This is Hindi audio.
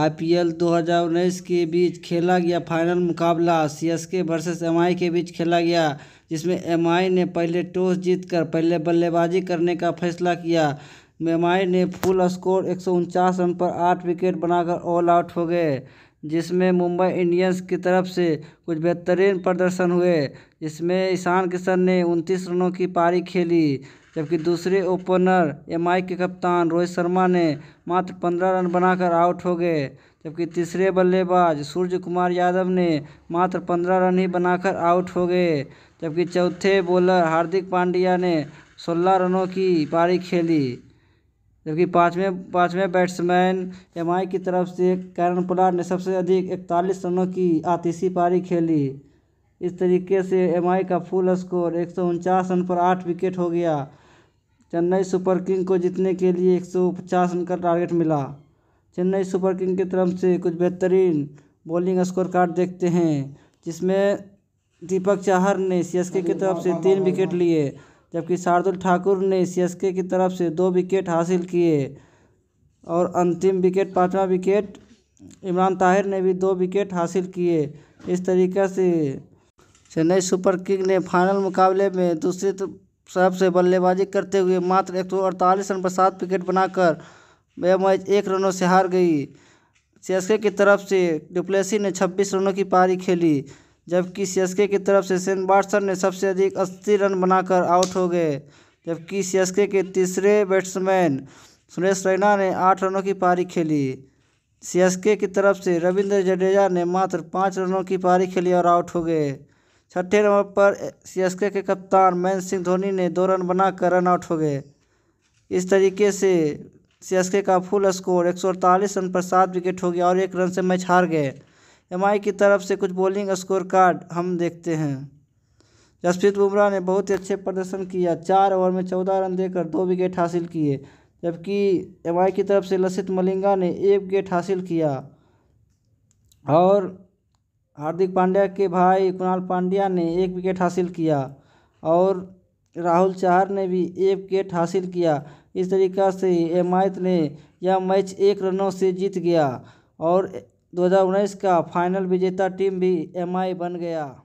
आईपीएल 2019 के बीच खेला गया फाइनल मुकाबला सीएसके वर्सेस एमआई के बीच खेला गया जिसमें एमआई ने पहले टॉस जीतकर पहले बल्लेबाजी करने का फैसला किया एमआई ने फुल स्कोर एक रन पर आठ विकेट बनाकर ऑल आउट हो गए जिसमें मुंबई इंडियंस की तरफ से कुछ बेहतरीन प्रदर्शन हुए इसमें ईशान किशन ने उनतीस रनों की पारी खेली जबकि दूसरे ओपनर एम के कप्तान रोहित शर्मा ने मात्र पंद्रह रन बनाकर आउट हो गए जबकि तीसरे बल्लेबाज सूर्य कुमार यादव ने मात्र पंद्रह रन ही बनाकर आउट हो गए जबकि चौथे बॉलर हार्दिक पांड्या ने सोलह रनों की पारी खेली जबकि पाँचवें पाँचवें बैट्समैन एम की तरफ से कैरन पुलार ने सबसे अधिक इकतालीस रनों की आतिशी पारी खेली इस तरीके से एम का फुल स्कोर एक रन पर आठ विकेट हो गया चेन्नई सुपर किंग को जीतने के लिए एक रन का टारगेट मिला चेन्नई सुपर किंग की तरफ से कुछ बेहतरीन बॉलिंग स्कोर कार्ड देखते हैं जिसमें दीपक चाहर ने सी की तरफ से तीन विकेट लिए जबकि शार्दुल ठाकुर ने सीएसके की तरफ से दो विकेट हासिल किए और अंतिम विकेट पांचवा विकेट इमरान ताहिर ने भी दो विकेट हासिल किए इस तरीके से चेन्नई सुपर किंग ने फाइनल मुकाबले में दूसरे तरफ से बल्लेबाजी करते हुए मात्र एक सौ अड़तालीस रन पर सात विकेट बनाकर वह मैच एक रनों से हार गई सीएसके की तरफ से डिप्लेसी ने 26 रनों की पारी खेली जबकि सीएसके की तरफ से सेन वाटसन ने सबसे अधिक अस्सी रन बनाकर आउट हो गए जबकि सीएसके के तीसरे बैट्समैन सुरेश रैना ने आठ रनों की पारी खेली सीएसके की तरफ से रविंद्र जडेजा ने मात्र पाँच रनों की पारी खेली और आउट हो गए छठे नंबर पर सीएसके के कप्तान महेंद्र सिंह धोनी ने दो रन बनाकर रन आउट हो गए इस तरीके से सीएसके का फुल स्कोर एक रन पर सात विकेट हो गया और एक रन से मैच हार गए एम की तरफ से कुछ बॉलिंग स्कोर कार्ड हम देखते हैं जसप्रीत बुमराह ने बहुत ही अच्छे प्रदर्शन किया चार ओवर में चौदह रन देकर दो विकेट हासिल किए जबकि एम की तरफ से लसित मलिंगा ने एक विकेट हासिल किया और हार्दिक पांड्या के भाई कुणाल पांड्या ने एक विकेट हासिल किया और राहुल चाहर ने भी एक विकेट हासिल किया इस तरीक़ा से एमायत ने यह मैच एक रनों से जीत गया और 2019 का फाइनल विजेता टीम भी एमआई बन गया